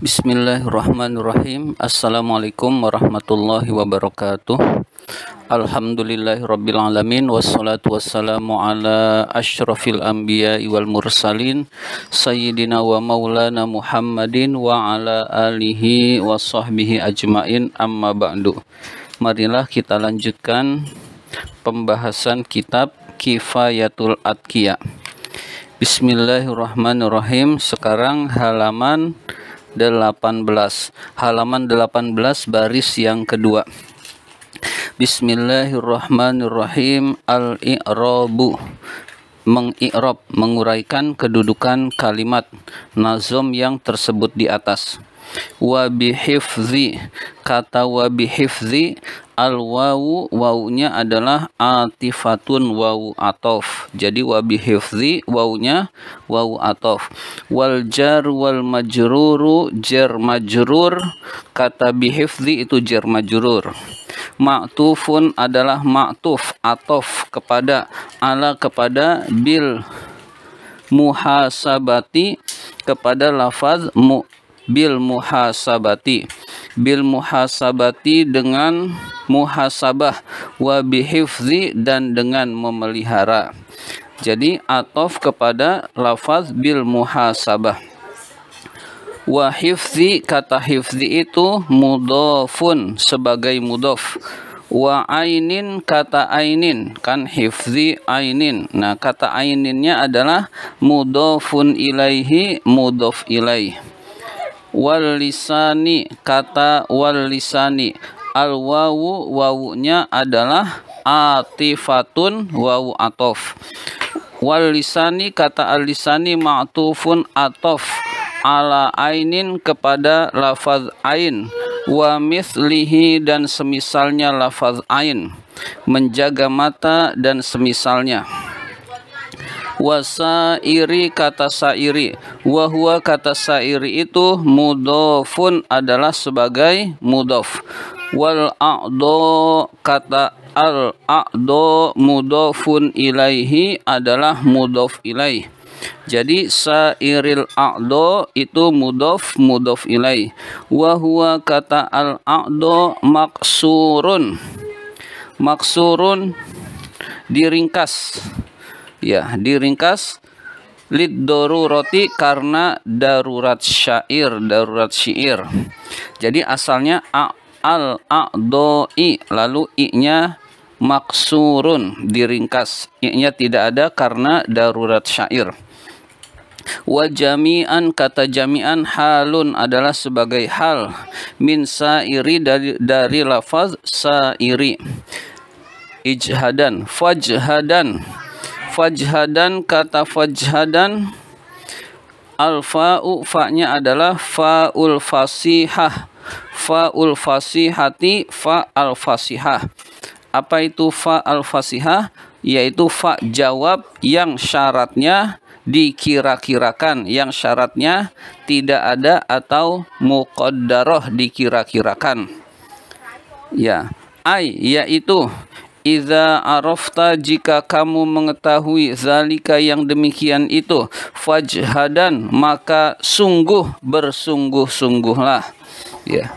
Bismillahirrahmanirrahim Assalamualaikum warahmatullahi wabarakatuh Alhamdulillahirrabbilalamin Wassalatu wassalamu ala ashrafil anbiya wal mursalin Sayyidina wa maulana muhammadin Wa ala alihi wa sahbihi ajmain amma ba'du Marilah kita lanjutkan Pembahasan kitab Kifayatul Adkiyah Bismillahirrahmanirrahim Sekarang halaman 18 halaman 18 baris yang kedua Bismillahirrahmanirrahim al-i'rabu mengirob menguraikan kedudukan kalimat nazom yang tersebut di atas wa bihifzi kata wa bihifzi al wawu wawunya adalah atifatun wawu atof jadi wa bihifzi wawunya wawu atof wal jar wal majruru jar majrur kata bihifzi itu jar majrur maktufun adalah ma'tuf atof kepada ala kepada bil muhasabati kepada lafaz mu bil muhasabati bil muhasabati dengan muhasabah wa bihifzi dan dengan memelihara jadi atof kepada lafaz bil muhasabah wa hifzi kata hifzi itu mudofun sebagai mudof wa ainin kata ainin kan hifzi ainin nah kata aininnya adalah mudofun ilaihi mudof ilaihi wal lisani kata wal lisani al wawu wawunya adalah atifatun wawu atof wal lisani kata al lisani ma'tufun atof ala ainin kepada lafaz ain wa mislihi dan semisalnya lafaz ain menjaga mata dan semisalnya wasairi kata sairi wahwa kata sairi itu mudofun adalah sebagai mudof wal a'do kata al a'do mudofun ilaihi adalah mudof ilaih jadi sairil a'do itu mudof mudof ilai. Wahwa kata al a'do maksurun. Maksurun diringkas. Ya, diringkas lid roti karena darurat syair, darurat syair. Jadi asalnya a al a'doi lalu i-nya maksurun diringkas i-nya tidak ada karena darurat syair Wajami'an kata jami'an halun adalah sebagai hal min sairi dari dari lafaz sairi ijhadan fajhadan Fajhadan kata fajhadan alfa'u fa'nya adalah fa'ul fasihah fa'ul fasihati fa'al fasihah apa itu fa'al fasihah yaitu fa jawab yang syaratnya dikira-kirakan yang syaratnya tidak ada atau muqaddarah dikira-kirakan ya ai yaitu Iza arofta jika kamu mengetahui zalika yang demikian itu fajhadan maka sungguh bersungguh-sungguhlah ya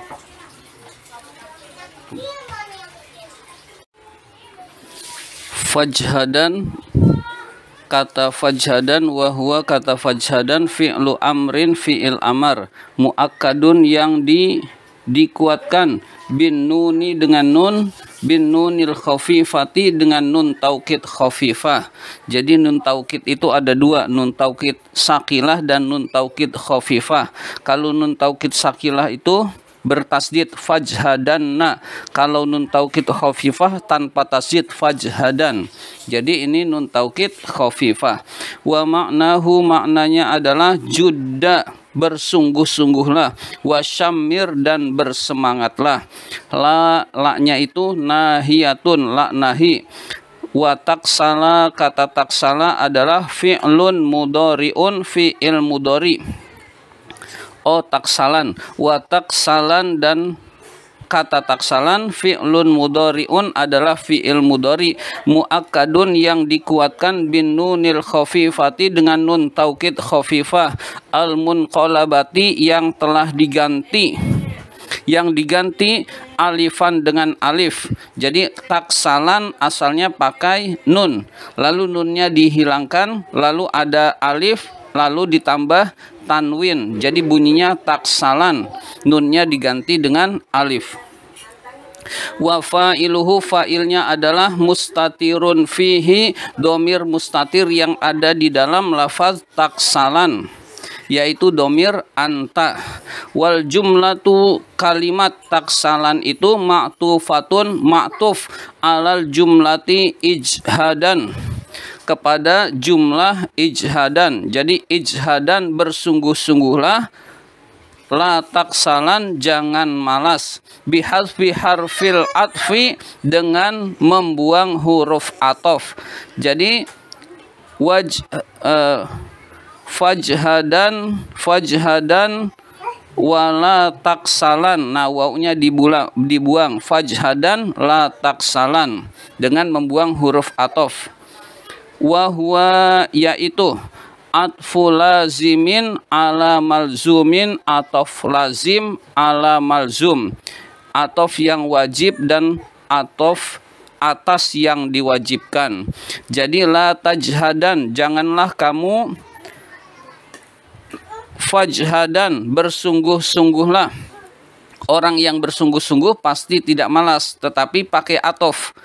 fajhadan kata fajhadan wahwa kata fajhadan fi'lu amrin fi'il amar muakkadun yang di dikuatkan bin nuni dengan nun bin nunil khafifati dengan nun taukid khafifah. Jadi nun taukid itu ada dua, nun taukid sakilah dan nun taukid khafifah. Kalau nun taukid sakilah itu bertasdid fajhadanna kalau nun taukid khafifah tanpa tasdid fajhadan jadi ini nun taukid khafifah wa maknahu maknanya adalah judda bersungguh-sungguhlah wasyamir dan bersemangatlah la laknya itu nahiyatun la nahi wa taksala kata taksala adalah fi'lun mudoriun fi'il mudori o oh, taksalan wa taksalan dan kata taksalan fi'lun mudori'un adalah fi'il mudori mu'akkadun yang dikuatkan bin nunil khafifati dengan nun taukid khafifah al munqolabati yang telah diganti yang diganti alifan dengan alif. Jadi taksalan asalnya pakai nun. Lalu nunnya dihilangkan, lalu ada alif lalu ditambah tanwin jadi bunyinya taksalan nunnya diganti dengan alif wa fa'iluhu fa'ilnya adalah mustatirun fihi domir mustatir yang ada di dalam lafaz taksalan yaitu domir anta wal jumlatu kalimat taksalan itu ma'tufatun ma'tuf alal jumlati ijhadan kepada jumlah ijhadan. Jadi ijhadan bersungguh-sungguhlah la taksalan jangan malas bihasfi harfil atfi dengan membuang huruf atof jadi waj uh, fajhadan fajhadan wala taksalan nah wawnya dibuang dibuang fajhadan la taksalan dengan membuang huruf atof wahwa yaitu atfulazimin ala malzumin atau lazim ala malzum atof yang wajib dan atof atas yang diwajibkan jadi la tajhadan janganlah kamu fajhadan bersungguh-sungguhlah orang yang bersungguh-sungguh pasti tidak malas tetapi pakai atof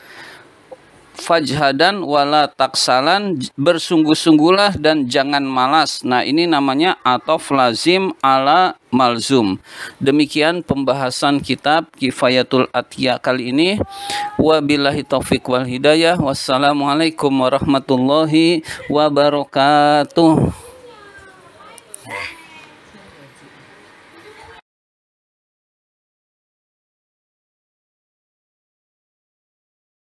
fajhadan wala taksalan bersungguh-sungguhlah dan jangan malas. Nah, ini namanya atof lazim ala malzum. Demikian pembahasan kitab Kifayatul Atiya kali ini. Wabillahi taufik wal hidayah. Wassalamualaikum warahmatullahi wabarakatuh.